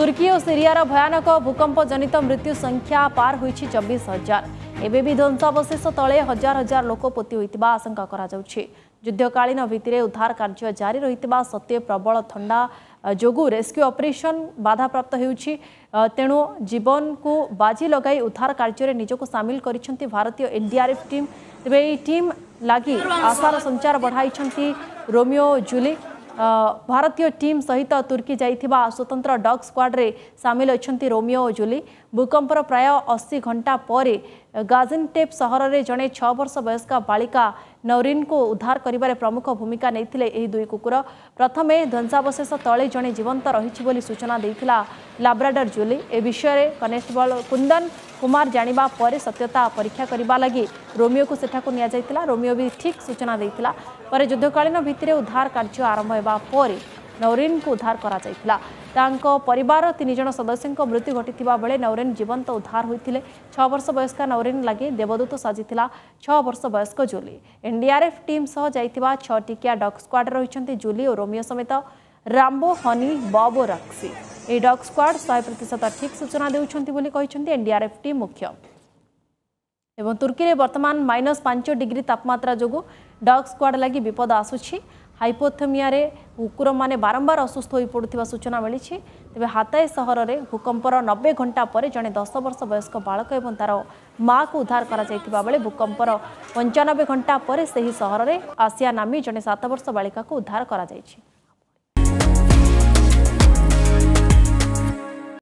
तुर्की और सीरीयर भयानक भूकंप जनित मृत्यु संख्या पार हो चबीस हजार एवं ध्वंसावशेष तले हजार हजार लोक पोति होता आशंका युद्धकालीन भित्ति उद्धार कार्य जारी रही सत्य प्रबल थंडा जो रेस्क्यू अपरेसन बाधाप्राप्त हो तेणु जीवन को बाजी लग उधार कार्य निजक सामिल कर भारतीय एनडीआरएफ टीम तेज टीम लगी आशार संचार बढ़ाई रोमिओ जुलिक भारतीय टीम सहित तुर्की जाइति स्वतन्त्र डग स्क्वाड्रे सामेल अहिले रोमियो जुली भूकम्प र प्रायः जने घन्टा वर्ष सहरे बालिका नवरीनको उद्धार प्रमुख भूमिका नै दुई कुकुर प्रथमे ध्वंसवशेष तल जन जीवन्त रहिले सूचना लब्राडर जुली ए विषयले कनेस्टेबल कुंदन कुमार जाँदापर सत्यता परीक्षा परीक्षाको लागि रोमियो निजाइला ठीक सूचना सूचनादो पर जुद्धकालीन भिति उद्धार कार्य कार्भ नौरीनको उद्धार ତାଙ୍କ ପରିବାର ତିନି ଜଣ ସଦସ୍ୟଙ୍କ ମୃତ୍ୟୁ ଘଟିଥିବା ବେଳେ ନୌରେନ୍ ଜୀବନ୍ତ ଉଦ୍ଧାର ହୋଇଥିଲେ ଛଅ ବର୍ଷ ବୟସ୍କ ନୌରେନ୍ ଲାଗି ଦେବଦୂତ ସାଜିଥିଲା ଛଅ ବର୍ଷ ବୟସ୍କ ଜୁଲି ଏନ୍ଡିଆର୍ଏଫ୍ ଟିମ୍ ସହ ଯାଇଥିବା ଛଅଟିକିଆ ଡଗ୍ ସ୍କ୍ୱାଡ୍ ରହିଛନ୍ତି ଜୁଲି ଓ ରୋମିଓ ସମେତ ରାମ୍ବୋ ହନି ବବ୍ ଓ ରକ୍ସି ଏହି ଡଗ୍ ସ୍କ୍ୱାଡ୍ ଶହେ ପ୍ରତିଶତ ଠିକ୍ ସୂଚନା ଦେଉଛନ୍ତି ବୋଲି କହିଛନ୍ତି ଏନ୍ଡିଆର୍ଏଫ୍ ଟିମ୍ ମୁଖ୍ୟ ଏବଂ ତୁର୍କୀରେ ବର୍ତ୍ତମାନ ମାଇନସ୍ ପାଞ୍ଚ ଡିଗ୍ରୀ ତାପମାତ୍ରା ଯୋଗୁଁ ଡଗ୍ ସ୍କ୍ୱାଡ୍ ଲାଗି ବିପଦ ଆସୁଛି ହାଇପୋଥେମିଆରେ କୁକୁରମାନେ ବାରମ୍ବାର ଅସୁସ୍ଥ ହୋଇ ପଡ଼ୁଥିବା ସୂଚନା ମିଳିଛି ତେବେ ହାତାଏ ସହରରେ ଭୂକମ୍ପର ନବେ ଘଣ୍ଟା ପରେ ଜଣେ ଦଶ ବର୍ଷ ବୟସ୍କ ବାଳକ ଏବଂ ତାର ମାଆକୁ ଉଦ୍ଧାର କରାଯାଇଥିବା ବେଳେ ଭୂକମ୍ପର ପଞ୍ଚାନବେ ଘଣ୍ଟା ପରେ ସେହି ସହରରେ ଆସିଆ ନାମୀ ଜଣେ ସାତ ବର୍ଷ ବାଳିକାକୁ ଉଦ୍ଧାର କରାଯାଇଛି